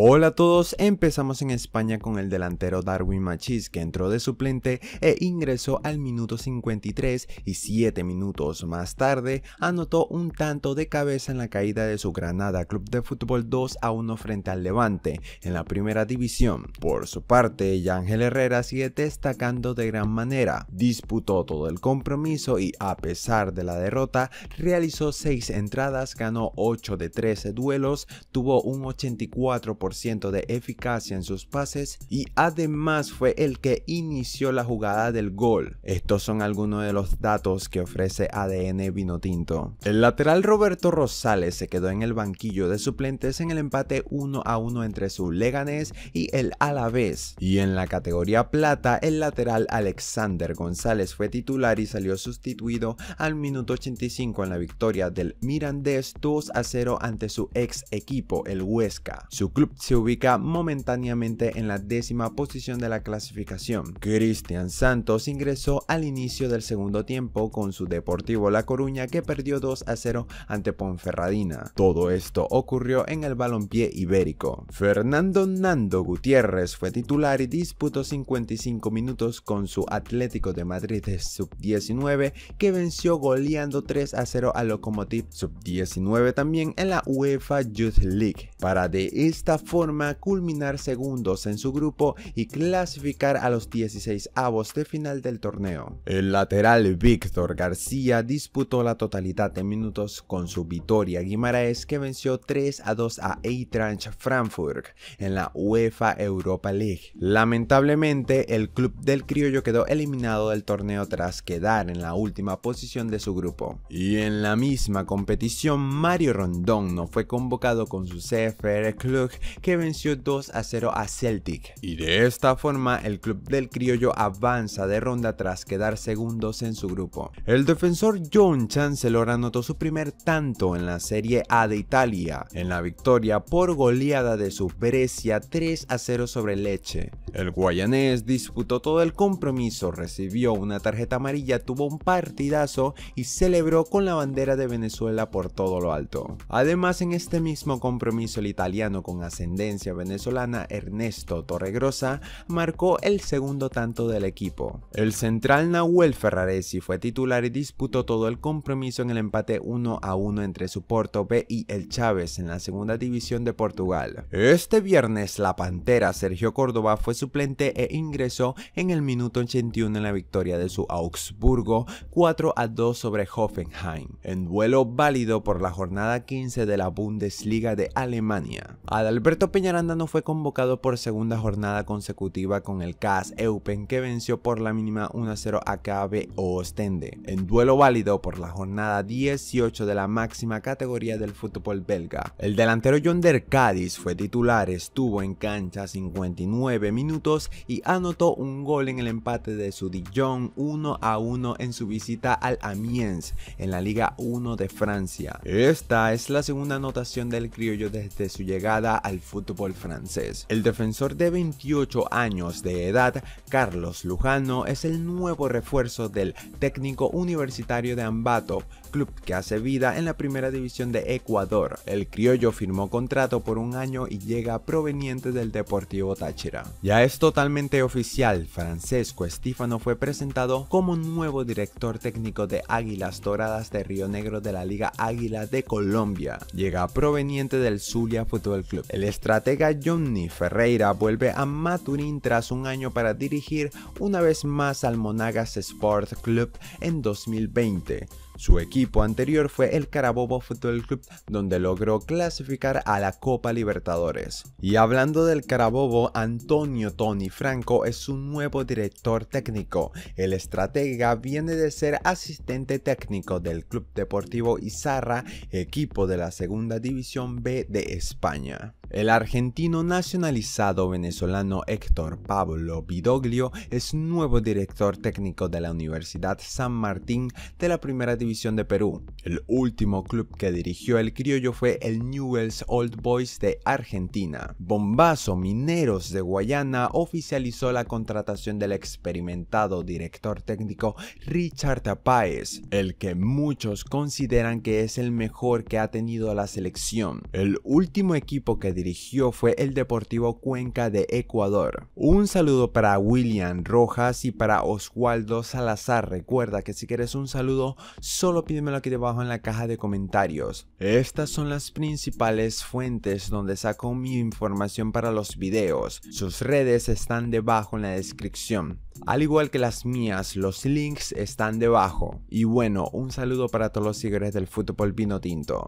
Hola a todos, empezamos en España con el delantero Darwin Machis que entró de suplente e ingresó al minuto 53 y 7 minutos más tarde anotó un tanto de cabeza en la caída de su Granada Club de Fútbol 2 a 1 frente al Levante en la primera división. Por su parte, Ángel Herrera sigue destacando de gran manera, disputó todo el compromiso y a pesar de la derrota realizó 6 entradas, ganó 8 de 13 duelos, tuvo un 84% de eficacia en sus pases y además fue el que inició la jugada del gol. Estos son algunos de los datos que ofrece ADN Vinotinto. El lateral Roberto Rosales se quedó en el banquillo de suplentes en el empate 1 a 1 entre su Leganés y el Alavés. Y en la categoría plata, el lateral Alexander González fue titular y salió sustituido al minuto 85 en la victoria del Mirandés 2 a 0 ante su ex equipo, el Huesca. Su club se ubica momentáneamente en la décima posición de la clasificación. Cristian Santos ingresó al inicio del segundo tiempo con su Deportivo La Coruña que perdió 2 a 0 ante Ponferradina. Todo esto ocurrió en el balompié ibérico. Fernando Nando Gutiérrez fue titular y disputó 55 minutos con su Atlético de Madrid Sub-19 que venció goleando 3 a 0 a Lokomotiv Sub-19 también en la UEFA Youth League. Para de esta forma culminar segundos en su grupo y clasificar a los 16 avos de final del torneo. El lateral Víctor García disputó la totalidad de minutos con su victoria Guimaraes que venció 3 a 2 a Eintracht Frankfurt en la UEFA Europa League. Lamentablemente el club del criollo quedó eliminado del torneo tras quedar en la última posición de su grupo. Y en la misma competición Mario Rondón no fue convocado con su CFR Club que venció 2 a 0 a Celtic. Y de esta forma, el club del criollo avanza de ronda tras quedar segundos en su grupo. El defensor John Chancellor anotó su primer tanto en la Serie A de Italia, en la victoria por goleada de su Brescia 3 a 0 sobre Leche. El guayanés disputó todo el compromiso, recibió una tarjeta amarilla, tuvo un partidazo y celebró con la bandera de Venezuela por todo lo alto. Además, en este mismo compromiso, el italiano con ascendencia venezolana Ernesto Torregrosa marcó el segundo tanto del equipo. El central Nahuel Ferraresi fue titular y disputó todo el compromiso en el empate 1 a 1 entre su Porto B y el Chávez en la segunda división de Portugal. Este viernes, la Pantera Sergio Córdoba fue su e ingresó en el minuto 81 en la victoria de su Augsburgo 4 a 2 sobre Hoffenheim, en duelo válido por la jornada 15 de la Bundesliga de Alemania. Adalberto Peñaranda no fue convocado por segunda jornada consecutiva con el Kass Eupen que venció por la mínima 1 a 0 a KB Ostende, en duelo válido por la jornada 18 de la máxima categoría del fútbol belga. El delantero John Der Cádiz fue titular, estuvo en cancha 59 minutos y anotó un gol en el empate de su Dijon 1 a 1 en su visita al Amiens en la Liga 1 de Francia. Esta es la segunda anotación del criollo desde su llegada al fútbol francés. El defensor de 28 años de edad, Carlos Lujano, es el nuevo refuerzo del técnico universitario de Ambato, club que hace vida en la primera división de Ecuador. El criollo firmó contrato por un año y llega proveniente del Deportivo Táchira. Ya es totalmente oficial, Francesco Estífano fue presentado como nuevo director técnico de Águilas Doradas de Río Negro de la Liga Águila de Colombia. Llega proveniente del Zulia Fútbol Club. El estratega Johnny Ferreira vuelve a Maturín tras un año para dirigir una vez más al Monagas Sport Club en 2020. Su equipo anterior fue el Carabobo Fútbol Club, donde logró clasificar a la Copa Libertadores. Y hablando del Carabobo, Antonio Tony Franco es su nuevo director técnico. El estratega viene de ser asistente técnico del Club Deportivo Izarra, equipo de la Segunda División B de España. El argentino nacionalizado venezolano Héctor Pablo Bidoglio es nuevo director técnico de la Universidad San Martín de la Primera División de Perú. El último club que dirigió el criollo fue el Newell's Old Boys de Argentina. Bombazo Mineros de Guayana oficializó la contratación del experimentado director técnico Richard tapáez el que muchos consideran que es el mejor que ha tenido la selección. El último equipo que dirigió fue el Deportivo Cuenca de Ecuador. Un saludo para William Rojas y para Oswaldo Salazar. Recuerda que si quieres un saludo, solo pídemelo aquí debajo en la caja de comentarios. Estas son las principales fuentes donde saco mi información para los videos. Sus redes están debajo en la descripción. Al igual que las mías, los links están debajo. Y bueno, un saludo para todos los seguidores del fútbol vino tinto.